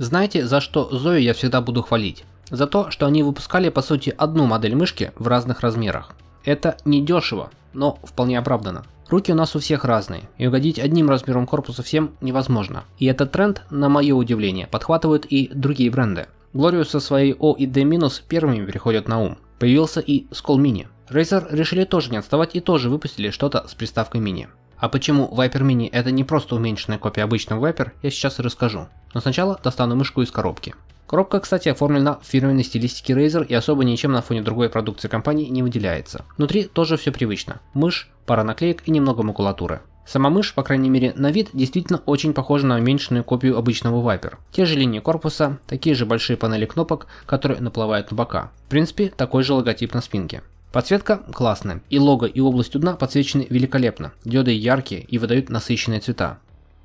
Знаете, за что Зою я всегда буду хвалить? За то, что они выпускали по сути одну модель мышки в разных размерах. Это не дешево, но вполне оправдано. Руки у нас у всех разные, и угодить одним размером корпуса всем невозможно. И этот тренд, на мое удивление, подхватывают и другие бренды. Glorious со своей O и D- первыми приходят на ум. Появился и Skull Mini. Razer решили тоже не отставать и тоже выпустили что-то с приставкой Mini. А почему Viper Mini это не просто уменьшенная копия обычного Viper, я сейчас и расскажу. Но сначала достану мышку из коробки. Коробка, кстати, оформлена в фирменной стилистике Razer и особо ничем на фоне другой продукции компании не выделяется. Внутри тоже все привычно. Мышь, пара наклеек и немного макулатуры. Сама мышь, по крайней мере на вид, действительно очень похожа на уменьшенную копию обычного Viper. Те же линии корпуса, такие же большие панели кнопок, которые наплывают на бока. В принципе, такой же логотип на спинке. Подсветка классная, и лого, и область у дна подсвечены великолепно, диоды яркие и выдают насыщенные цвета.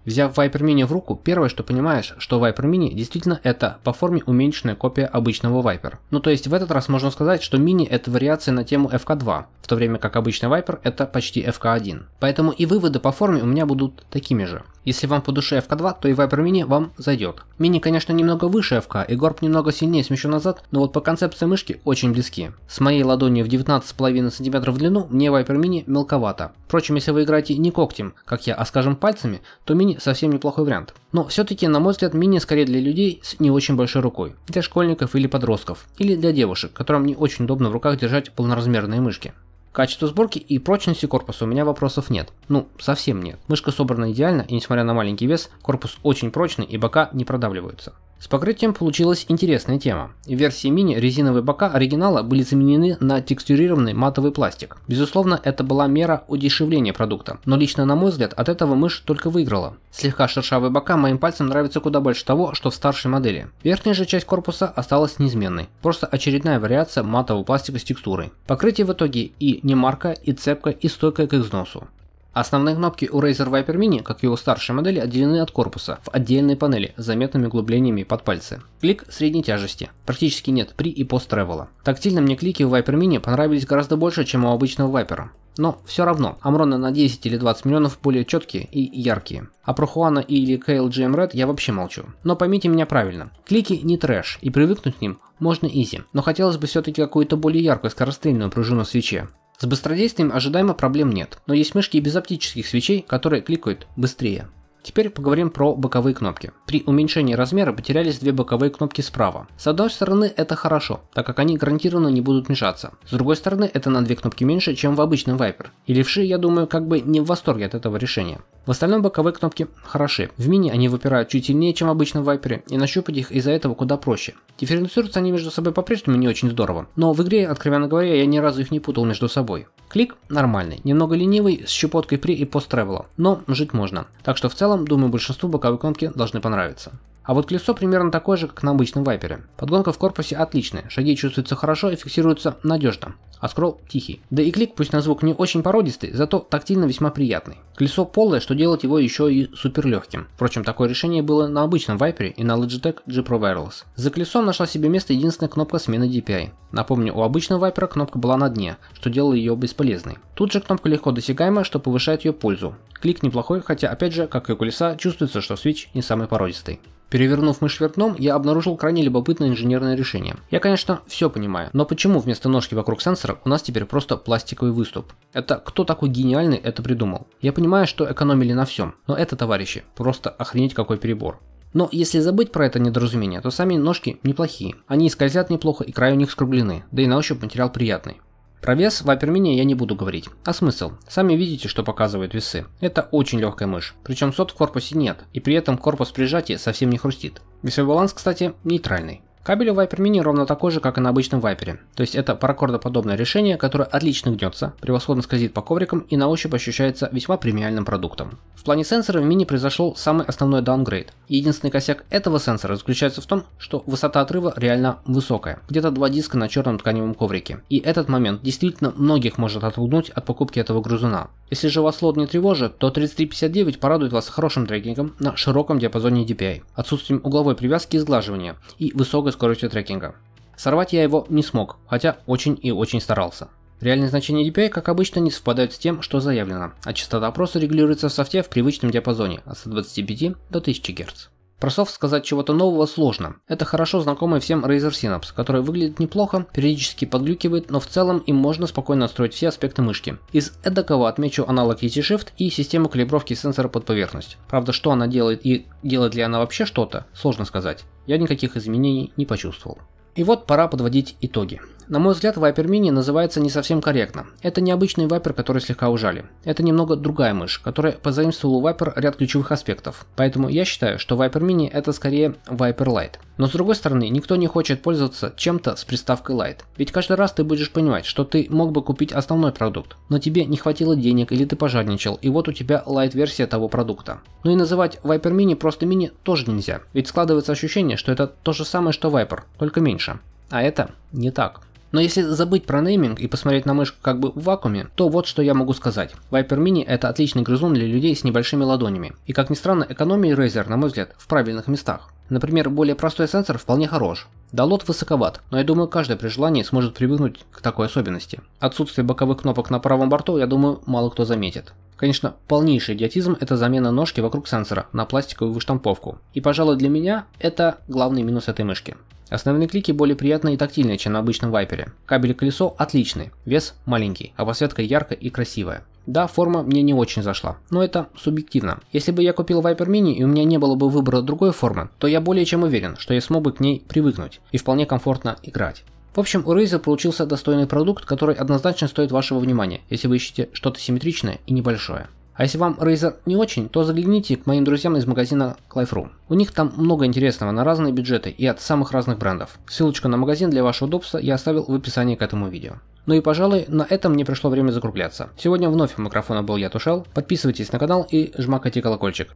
Взяв Viper Mini в руку, первое, что понимаешь, что Viper Mini действительно это по форме уменьшенная копия обычного Viper. Ну то есть в этот раз можно сказать, что Mini это вариация на тему FK2, в то время как обычный Viper это почти FK1. Поэтому и выводы по форме у меня будут такими же. Если вам по душе FK2, то и Viper Mini вам зайдет. Mini конечно немного выше FK и горб немного сильнее смещен назад, но вот по концепции мышки очень близки. С моей ладонью в 19,5 см в длину мне Viper Mini мелковато. Впрочем, если вы играете не когтем, как я, а скажем пальцами, то Mini совсем неплохой вариант. Но все-таки, на мой взгляд, мини скорее для людей с не очень большой рукой, для школьников или подростков, или для девушек, которым не очень удобно в руках держать полноразмерные мышки. Качеству сборки и прочности корпуса у меня вопросов нет. Ну, совсем нет. Мышка собрана идеально, и несмотря на маленький вес, корпус очень прочный и бока не продавливаются. С покрытием получилась интересная тема. В версии мини резиновые бока оригинала были заменены на текстурированный матовый пластик. Безусловно, это была мера удешевления продукта, но лично на мой взгляд от этого мышь только выиграла. Слегка шершавые бока моим пальцем нравятся куда больше того, что в старшей модели. Верхняя же часть корпуса осталась неизменной, просто очередная вариация матового пластика с текстурой. Покрытие в итоге и не марка, и цепка, и стойкая к износу. Основные кнопки у Razer Viper Mini, как и у старшей модели, отделены от корпуса в отдельной панели с заметными углублениями под пальцы. Клик средней тяжести. Практически нет при и пост тревела. Тактильно мне клики у Viper Mini понравились гораздо больше, чем у обычного Viper. Но все равно, Амроны на 10 или 20 миллионов более четкие и яркие. А про Хуана или KLGM Red я вообще молчу. Но поймите меня правильно, клики не трэш, и привыкнуть к ним можно изи. Но хотелось бы все-таки какую-то более яркую скорострельную пружину свече. С быстродействием ожидаемо проблем нет, но есть мышки и без оптических свечей, которые кликают быстрее. Теперь поговорим про боковые кнопки. При уменьшении размера потерялись две боковые кнопки справа. С одной стороны это хорошо, так как они гарантированно не будут мешаться. С другой стороны это на две кнопки меньше, чем в обычном Viper. И левши, я думаю, как бы не в восторге от этого решения. В остальном боковые кнопки хороши. В мини они выпирают чуть сильнее, чем в обычном Вайпере, и нащупать их из-за этого куда проще. Дифференцируются они между собой по-прежнему не очень здорово, но в игре, откровенно говоря, я ни разу их не путал между собой. Клик нормальный, немного ленивый, с щепоткой при и пост тревела, но жить можно. Так что в целом целом, думаю, большинству боковой иконки должны понравиться. А вот колесо примерно такое же, как на обычном вайпере. Подгонка в корпусе отличная, шаги чувствуются хорошо и фиксируются надежно, а скролл тихий. Да и клик пусть на звук не очень породистый, зато тактильно весьма приятный. Колесо полое, что делает его еще и супер легким. Впрочем, такое решение было на обычном вайпере и на Logitech G Pro Wireless. За колесом нашла себе место единственная кнопка смены DPI. Напомню, у обычного вайпера кнопка была на дне, что делало ее бесполезной. Тут же кнопка легко досягаема, что повышает ее пользу. Клик неплохой, хотя опять же, как и у колеса, чувствуется, что Switch не самый породистый. Перевернув мышь вертном, я обнаружил крайне любопытное инженерное решение. Я, конечно, все понимаю, но почему вместо ножки вокруг сенсора у нас теперь просто пластиковый выступ? Это кто такой гениальный это придумал? Я понимаю, что экономили на всем, но это, товарищи, просто охренеть какой перебор. Но если забыть про это недоразумение, то сами ножки неплохие. Они скользят неплохо и край у них скруглены, да и на ощупь материал приятный. Про вес в Апермине я не буду говорить. А смысл? Сами видите, что показывают весы. Это очень легкая мышь. Причем сот в корпусе нет, и при этом корпус при сжатии совсем не хрустит. Весовой баланс, кстати, нейтральный. Кабель у Viper Mini ровно такой же, как и на обычном Viper, то есть это паракордоподобное решение, которое отлично гнется, превосходно скользит по коврикам и на ощупь ощущается весьма премиальным продуктом. В плане сенсора в Mini произошел самый основной даунгрейд. Единственный косяк этого сенсора заключается в том, что высота отрыва реально высокая, где-то два диска на черном тканевом коврике, и этот момент действительно многих может отпугнуть от покупки этого грузуна. Если же вас лот не тревожит, то 3359 порадует вас хорошим трекингом на широком диапазоне DPI, отсутствием угловой привязки и сглаживания и высокой скоростью трекинга. Сорвать я его не смог, хотя очень и очень старался. Реальные значения DPI, как обычно, не совпадают с тем, что заявлено, а частота опроса регулируется в софте в привычном диапазоне от 125 до 1000 Гц. Про софт сказать чего-то нового сложно. Это хорошо знакомый всем Razer Synapse, который выглядит неплохо, периодически подглюкивает, но в целом им можно спокойно настроить все аспекты мышки. Из эдакого отмечу аналог Easy Shift и систему калибровки сенсора под поверхность. Правда, что она делает и делает ли она вообще что-то, сложно сказать. Я никаких изменений не почувствовал. И вот пора подводить итоги. На мой взгляд, Viper Mini называется не совсем корректно. Это необычный Viper, который слегка ужали. Это немного другая мышь, которая позаимствовала у вайпер ряд ключевых аспектов. Поэтому я считаю, что Viper Mini это скорее Viper лайт. Но с другой стороны, никто не хочет пользоваться чем-то с приставкой Lite. Ведь каждый раз ты будешь понимать, что ты мог бы купить основной продукт, но тебе не хватило денег или ты пожадничал, и вот у тебя Lite-версия того продукта. Ну и называть Viper Mini просто Mini тоже нельзя, ведь складывается ощущение, что это то же самое, что Viper, только меньше. А это не так. Но если забыть про нейминг и посмотреть на мышку как бы в вакууме, то вот что я могу сказать. Viper Mini это отличный грызун для людей с небольшими ладонями. И как ни странно, экономия Razer, на мой взгляд, в правильных местах. Например, более простой сенсор вполне хорош. Долот высоковат, но я думаю, каждый при желании сможет привыкнуть к такой особенности. Отсутствие боковых кнопок на правом борту, я думаю, мало кто заметит. Конечно, полнейший идиотизм – это замена ножки вокруг сенсора на пластиковую выштамповку. И, пожалуй, для меня это главный минус этой мышки. Основные клики более приятные и тактильные, чем на обычном вайпере. Кабель и колесо отличный, вес маленький, а подсветка яркая и красивая. Да, форма мне не очень зашла, но это субъективно. Если бы я купил Viper Mini и у меня не было бы выбора другой формы, то я более чем уверен, что я смог бы к ней привыкнуть и вполне комфортно играть. В общем, у Razer получился достойный продукт, который однозначно стоит вашего внимания, если вы ищете что-то симметричное и небольшое. А если вам Razer не очень, то загляните к моим друзьям из магазина Life.ru. У них там много интересного на разные бюджеты и от самых разных брендов. Ссылочку на магазин для вашего удобства я оставил в описании к этому видео. Ну и, пожалуй, на этом мне пришло время закругляться. Сегодня вновь у микрофона был я, Тушел. Подписывайтесь на канал и жмакайте колокольчик.